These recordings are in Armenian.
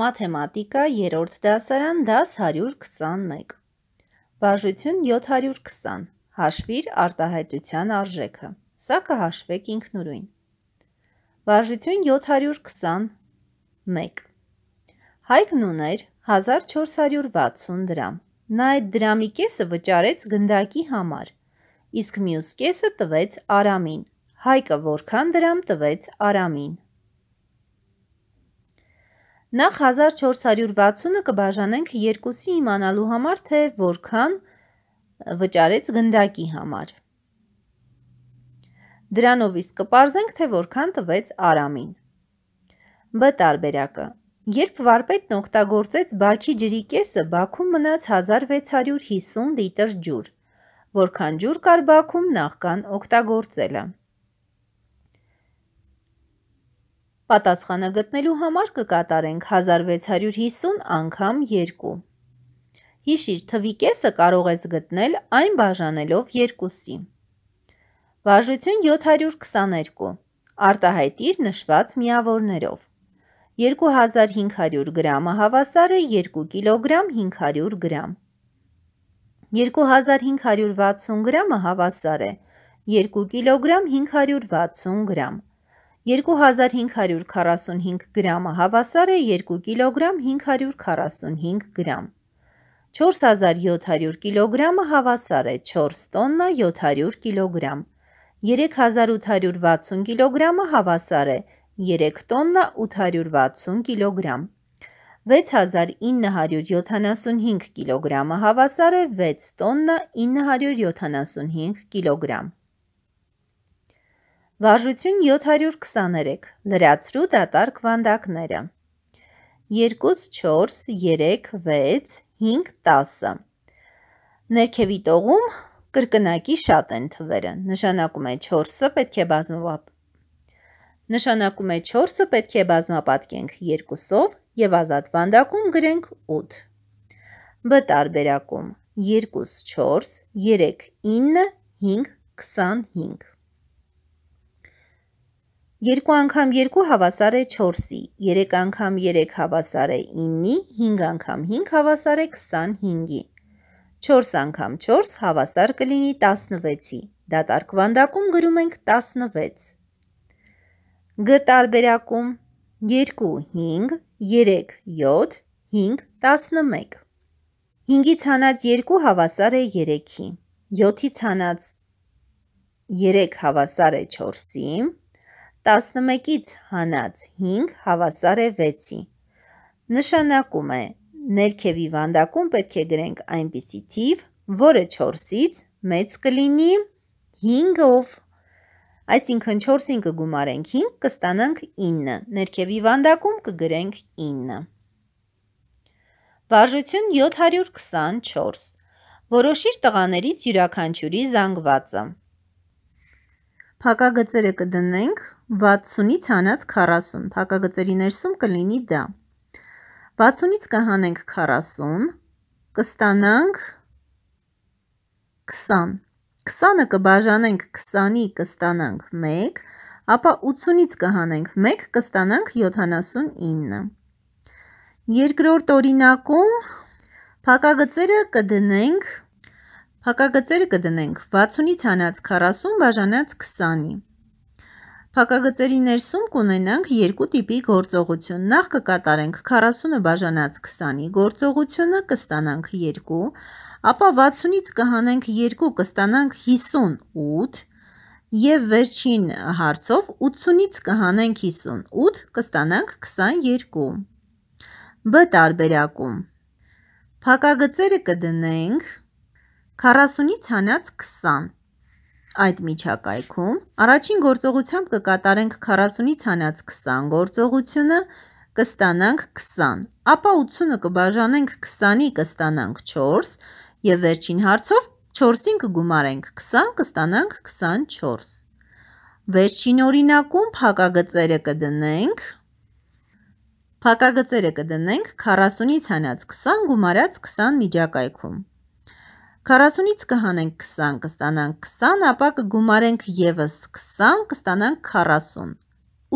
մաթեմատիկա 3-րդ դասարան, դաս 121։ Բաժություն 720։ Հաշվիր արտահայտության արժեքը։ Սա կհաշվեք ինքնուրույն։ Բաժություն 721։ Հայկն ուներ 1460 դրամ։ Նա այդ դրամի կեսը վճարեց գնդակի համար, իսկ մյուս կեսը տվեց Արամին։ Հայկը որքան դրամ տվեց Արամին։ Նախ 1460-ը կբաժանենք երկուսի իմանալու համար, թե որքան վճարեց գնդակի համար։ Դրանով իսկ կպարզենք, թե որքան տվեց Արամին։ Բ տարբերակը։ Երբ վարպետն օգտագործեց Բաքի ջրի կեսը, Բաքում մնաց 1650 լիտր ջուր, որքան ջուր կար Բաքում նախքան օգտագործելը։ Պատասխանը գտնելու համար կկատարենք 1650 անգամ 2։ Հիշիր, թվի կեսը կարող ես գտնել այն բաժանելով 2-ի։ Վարժություն 722։ Արտահայտիր նշված միավորներով։ 2500 գրամը հավասար է 2 կիլոգրամ 500 գրամ։ 2560 գրամը հավասար է 2 կիլոգրամ 560 գրամ։ 2560 2545 գրամը հավասար է 2 կիլոգրամ 545 գրամ։ 4700 կիլոգրամը հավասար է 4 տոննա 700 կիլոգրամ։ 3860 կիլոգրամը հավասար է 3 տոննա 860 կիլոգրամ։ 6975 կիլոգրամը հավասար է 6 տոննա 975 կիլոգրամ։ Վարժություն 723, լրացրու դատարկ վանդակները։ 2-4-3-6-5-10 Ներքևի տողում կրկնակի շատ են թվերը, նշանակում է 4-ը պետք է բազմապատ։ Նշանակում է 4-ը պետք է բազմապատկենք 2-ով և ազատ վանդակում գրենք 8։ Բ տարբերակում 2-4, 3-9, 5-25 2 անգամ 2 հավասար է 4-ի, 3 անգամ 3 հավասար է 9-ի, 5 անգամ 5 հավասար է 25-ի։ 4 անգամ 4 հավասար կլինի 16-ի։ Դատարկվանդակում գրում ենք 16։ Գ տարբերակում 2 5, 3 7, 5 11։ 5-ից հանած 2 հավասար է 3-ի, 7-ից հանած 3 հավասար է 4-ի, 11-ից հանած 5 հավասար է 6-ի։ Նշանակում է ներքևի վանդակում պետք է գրենք այնպիսի թիվ, որը 4-ից մեծ կլինի 5-ով։ Այսինքն 4-ին կգումարենք 5, կստանանք 9։ Ներքևի վանդակում կգրենք 9։ Վարժություն 724։ Որոշիր տղաներից յուրաքանչյուրի զանգվածը։ Փակագծերը կդնենք 60-ից հանած 40, փակագծերի ներսում կլինի դա։ 60-ից կհանենք 40, կստանանք 20։ 20-ը կբաժանենք 20-ի կստանանք 1, ապա 80-ից կհանենք 1, կստանանք 79։ Երկրորդ օրինակում Փակագծերը կդնենք 0.5 Փակագծերը կդնենք 60-ից հանած 40 բաժանած 20-ի։ Փակագծերի ներսում կունենանք երկու տիպի գործողություն։ Նախ կկատարենք 40-ը բաժանած 20-ի գործողությունը, կստանանք 2, ապա 60-ից կհանենք 2, կստանանք 58 եւ վերջին հարցով 80-ից կհանենք 58, կստանանք 22։ Բ տարբերակում Փակագծերը կդնենք 0 40-ից հանած 20։ Այդ միջակայքում առաջին գործողությամբ կկատարենք 40-ից հանած 20 գործողությունը, կստանանք 20, ապա 80-ը կբաժանենք 20-ի, կստանանք 4 եւ վերջին հարցով 4-ին կգումարենք 20, կստանանք 24։ Վերջին օրինակում փակագծերը կդնենք Փակագծերը կդնենք 40-ից հանած 20 գումարած 20 միջակայքում։ 40-ից կհանենք 20, կստանանք 20, ապա կգումարենք եւս 20, կստանանք 40։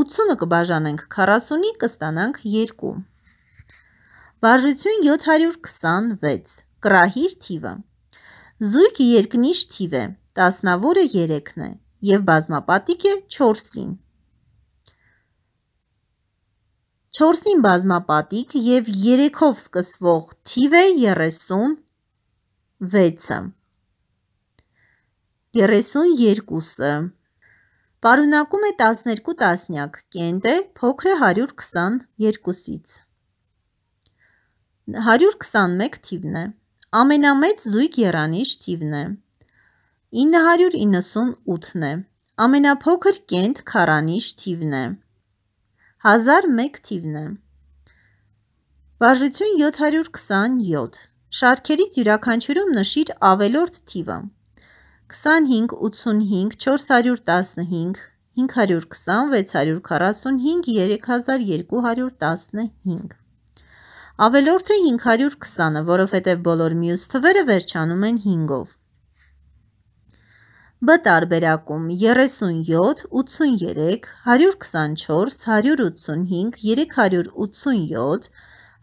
80-ը կբաժանենք 40-ի, կստանանք 2։ Վարժություն 726։ Կրահիր թիվը։ Զույգը երկնիշ թիվ է, տասնավորը 3-ն է եւ բազմապատիկ է 4-ին։ 4-ին բազմապատիկ եւ 3-ով սկսվող թիվ է 30 6-ը 32-ը Պարունակում է 12 տասնյակ, կենտ է, փոքր է 122-ից։ 121 թիվն է, ամենամեծ զույգ եռանիշ թիվն է, 998-ն է, ամենափոքր կենտ քարանիշ թիվն է, 1001 թիվն է, բաժություն 727, Շարքերից յուրաքանչյուրում նշիր ավելորդ թիվը։ 25, 85, 415, 520, 645, 3215 Ավելորդը 520-ը, որովհետև բոլոր մյուս թվերը վերջանում են 5-ով։ Բ տարբերակում 37, 83, 124, 185, 387,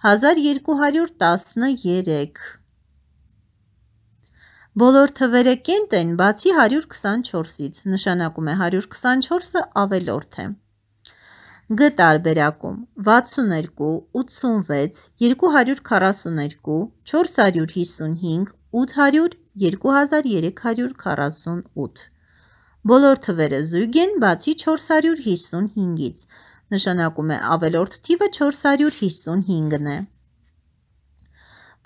1213 Բոլոր թվերը կենտ են, բացի 124-ից, նշանակում է 124-ը ավելորդ է։ Գ տարբերակում 62, 86, 242, 455, 800, 2348։ Բոլոր թվերը զույգ են, բացի 455-ից, նշանակում է ավելորդ թիվը 455-ն է։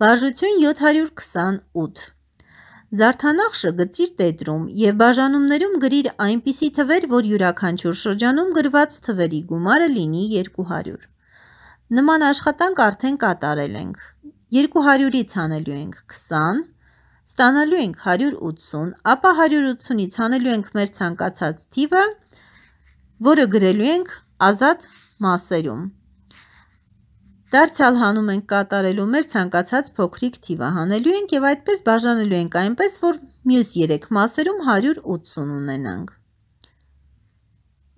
Բաժություն 728 Զարդանախշը գծիր տետրում և բաժանումներում գրիր այնպիսի թվեր, որ յուրաքանչյուր շրջանում գրված թվերի գումարը լինի 200։ Նման աշխատանք արդեն կատարել ենք։ 200-ից հանելու ենք 20, ստանալու ենք 180, ապա 180-ից հանելու ենք մեր ցանկացած թիվը, որը գրելու ենք ազատ մասերում։ Դարձյալ հանում ենք կատարելու մեր ցանկացած փոքրիկ թիվը, հանելու ենք եւ այդպես բաժանելու ենք այնպես, որ մյուս 3 մասերում 180 ունենանք։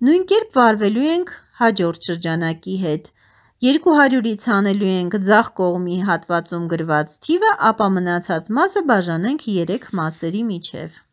Նույն կերպ վարվելու ենք հաջորդ շրջանակի հետ։ 200-ից հանելու ենք ձախ կողմի հատվածում գրված թիվը, ապա մնացած մասը բաժանենք 3 մասերի միջև։